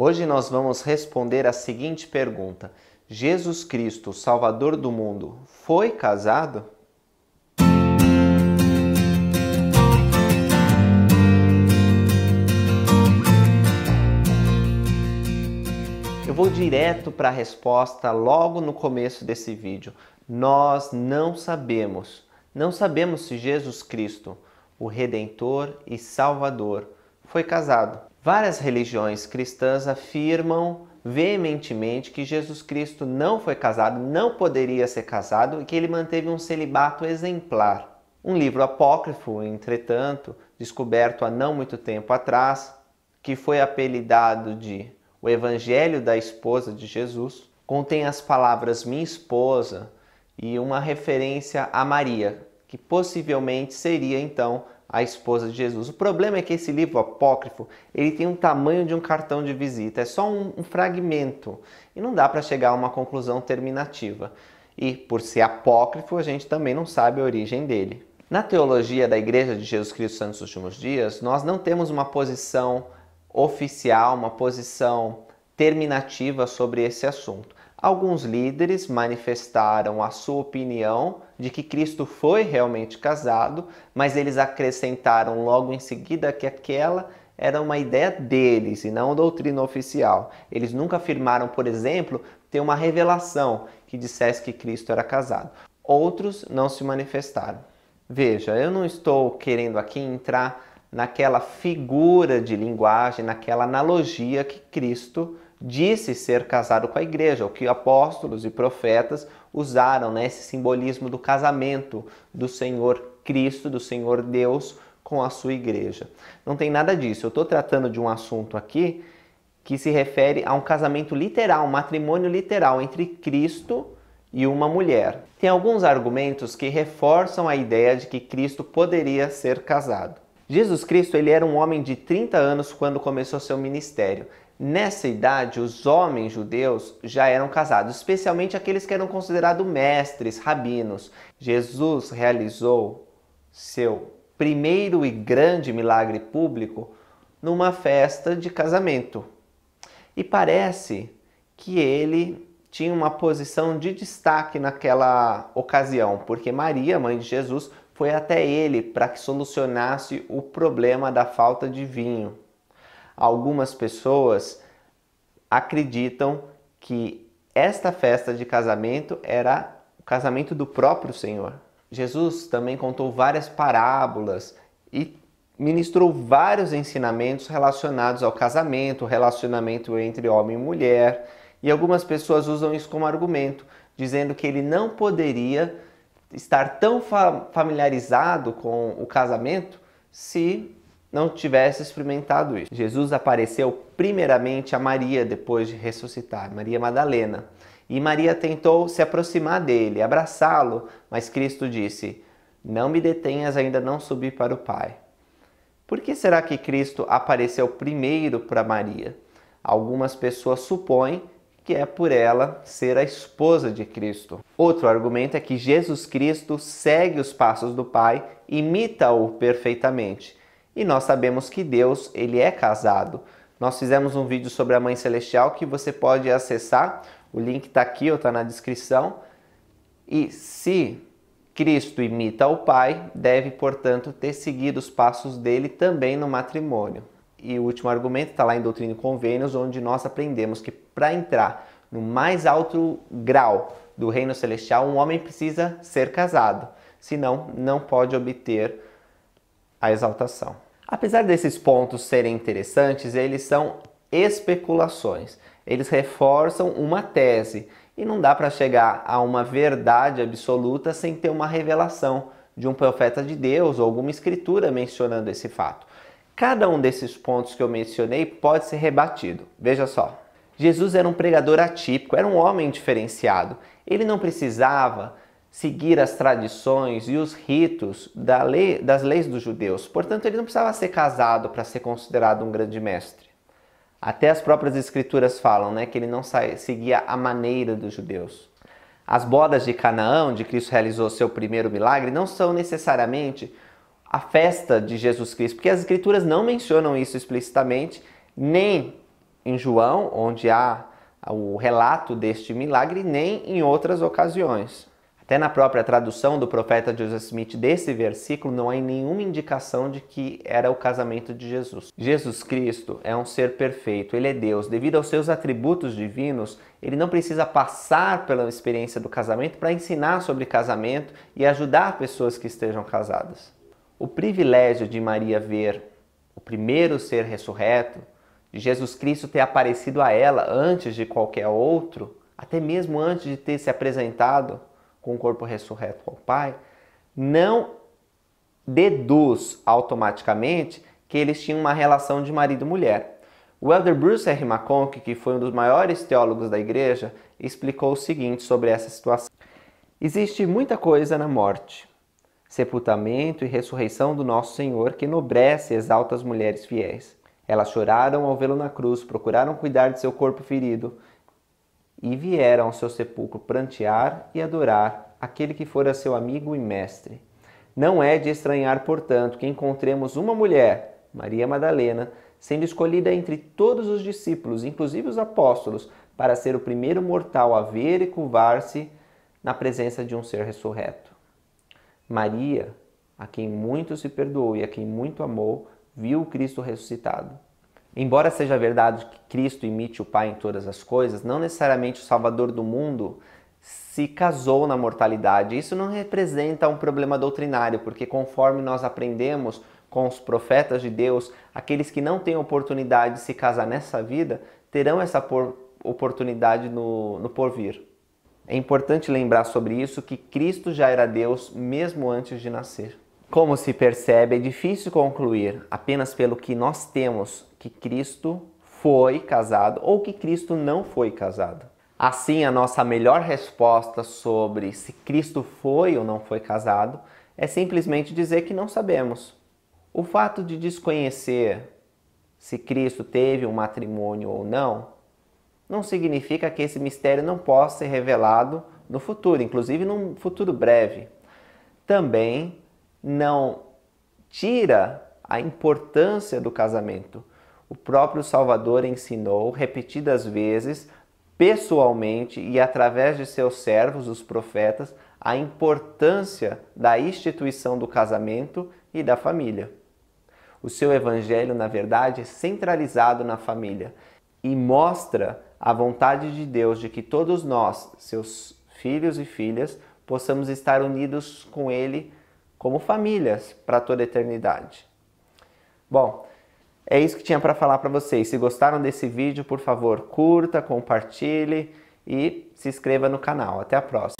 Hoje nós vamos responder a seguinte pergunta: Jesus Cristo, Salvador do mundo, foi casado? Eu vou direto para a resposta logo no começo desse vídeo. Nós não sabemos. Não sabemos se Jesus Cristo, o Redentor e Salvador, foi casado. Várias religiões cristãs afirmam veementemente que Jesus Cristo não foi casado, não poderia ser casado e que ele manteve um celibato exemplar. Um livro apócrifo, entretanto, descoberto há não muito tempo atrás, que foi apelidado de O Evangelho da Esposa de Jesus, contém as palavras minha esposa e uma referência a Maria, que possivelmente seria então a esposa de Jesus. O problema é que esse livro apócrifo ele tem o um tamanho de um cartão de visita, é só um, um fragmento e não dá para chegar a uma conclusão terminativa. E por ser apócrifo, a gente também não sabe a origem dele. Na teologia da Igreja de Jesus Cristo Santos dos Últimos Dias, nós não temos uma posição oficial, uma posição terminativa sobre esse assunto. Alguns líderes manifestaram a sua opinião de que Cristo foi realmente casado, mas eles acrescentaram logo em seguida que aquela era uma ideia deles e não doutrina oficial. Eles nunca afirmaram, por exemplo, ter uma revelação que dissesse que Cristo era casado. Outros não se manifestaram. Veja, eu não estou querendo aqui entrar naquela figura de linguagem, naquela analogia que Cristo disse ser casado com a igreja, o que apóstolos e profetas usaram, né, simbolismo do casamento do Senhor Cristo, do Senhor Deus com a sua igreja. Não tem nada disso. Eu estou tratando de um assunto aqui que se refere a um casamento literal, um matrimônio literal entre Cristo e uma mulher. Tem alguns argumentos que reforçam a ideia de que Cristo poderia ser casado. Jesus Cristo ele era um homem de 30 anos quando começou seu ministério. Nessa idade, os homens judeus já eram casados, especialmente aqueles que eram considerados mestres, rabinos. Jesus realizou seu primeiro e grande milagre público numa festa de casamento. E parece que ele tinha uma posição de destaque naquela ocasião, porque Maria, mãe de Jesus, foi até ele para que solucionasse o problema da falta de vinho algumas pessoas acreditam que esta festa de casamento era o casamento do próprio Senhor. Jesus também contou várias parábolas e ministrou vários ensinamentos relacionados ao casamento, relacionamento entre homem e mulher, e algumas pessoas usam isso como argumento, dizendo que ele não poderia estar tão familiarizado com o casamento se não tivesse experimentado isso. Jesus apareceu primeiramente a Maria depois de ressuscitar, Maria Madalena. E Maria tentou se aproximar dele, abraçá-lo, mas Cristo disse: Não me detenhas, ainda não subi para o Pai. Por que será que Cristo apareceu primeiro para Maria? Algumas pessoas supõem que é por ela ser a esposa de Cristo. Outro argumento é que Jesus Cristo segue os passos do Pai, imita-o perfeitamente. E nós sabemos que Deus, ele é casado. Nós fizemos um vídeo sobre a Mãe Celestial que você pode acessar, o link está aqui ou está na descrição. E se Cristo imita o Pai, deve, portanto, ter seguido os passos dele também no matrimônio. E o último argumento está lá em Doutrina e Convênios, onde nós aprendemos que para entrar no mais alto grau do reino celestial, um homem precisa ser casado, senão não pode obter a exaltação. Apesar desses pontos serem interessantes, eles são especulações. Eles reforçam uma tese e não dá para chegar a uma verdade absoluta sem ter uma revelação de um profeta de Deus ou alguma escritura mencionando esse fato. Cada um desses pontos que eu mencionei pode ser rebatido. Veja só. Jesus era um pregador atípico, era um homem diferenciado. Ele não precisava seguir as tradições e os ritos da lei, das leis dos judeus. Portanto, ele não precisava ser casado para ser considerado um grande mestre. Até as próprias escrituras falam né, que ele não seguia a maneira dos judeus. As bodas de Canaã, onde Cristo realizou seu primeiro milagre, não são necessariamente a festa de Jesus Cristo, porque as escrituras não mencionam isso explicitamente, nem em João, onde há o relato deste milagre, nem em outras ocasiões. Até na própria tradução do profeta Joseph Smith desse versículo, não há nenhuma indicação de que era o casamento de Jesus. Jesus Cristo é um ser perfeito, ele é Deus. Devido aos seus atributos divinos, ele não precisa passar pela experiência do casamento para ensinar sobre casamento e ajudar pessoas que estejam casadas. O privilégio de Maria ver o primeiro ser ressurreto, de Jesus Cristo ter aparecido a ela antes de qualquer outro, até mesmo antes de ter se apresentado com o corpo ressurreto ao Pai, não deduz automaticamente que eles tinham uma relação de marido e mulher. O Elder Bruce R. McConkie, que foi um dos maiores teólogos da igreja, explicou o seguinte sobre essa situação. Existe muita coisa na morte, sepultamento e ressurreição do nosso Senhor que nobrece e exalta as mulheres fiéis. Elas choraram ao vê-lo na cruz, procuraram cuidar de seu corpo ferido, e vieram ao seu sepulcro prantear e adorar aquele que fora seu amigo e mestre. Não é de estranhar, portanto, que encontremos uma mulher, Maria Madalena, sendo escolhida entre todos os discípulos, inclusive os apóstolos, para ser o primeiro mortal a ver e curvar-se na presença de um ser ressurreto. Maria, a quem muito se perdoou e a quem muito amou, viu o Cristo ressuscitado Embora seja verdade que Cristo imite o Pai em todas as coisas, não necessariamente o Salvador do mundo se casou na mortalidade. Isso não representa um problema doutrinário, porque conforme nós aprendemos com os profetas de Deus, aqueles que não têm oportunidade de se casar nessa vida terão essa oportunidade no, no porvir. É importante lembrar sobre isso que Cristo já era Deus mesmo antes de nascer. Como se percebe, é difícil concluir apenas pelo que nós temos que Cristo foi casado ou que Cristo não foi casado. Assim, a nossa melhor resposta sobre se Cristo foi ou não foi casado é simplesmente dizer que não sabemos. O fato de desconhecer se Cristo teve um matrimônio ou não não significa que esse mistério não possa ser revelado no futuro, inclusive num futuro breve. Também não tira a importância do casamento. O próprio Salvador ensinou repetidas vezes, pessoalmente e através de seus servos, os profetas, a importância da instituição do casamento e da família. O seu evangelho, na verdade, é centralizado na família e mostra a vontade de Deus de que todos nós, seus filhos e filhas, possamos estar unidos com Ele como famílias para toda a eternidade. Bom, é isso que tinha para falar para vocês. Se gostaram desse vídeo, por favor, curta, compartilhe e se inscreva no canal. Até a próxima.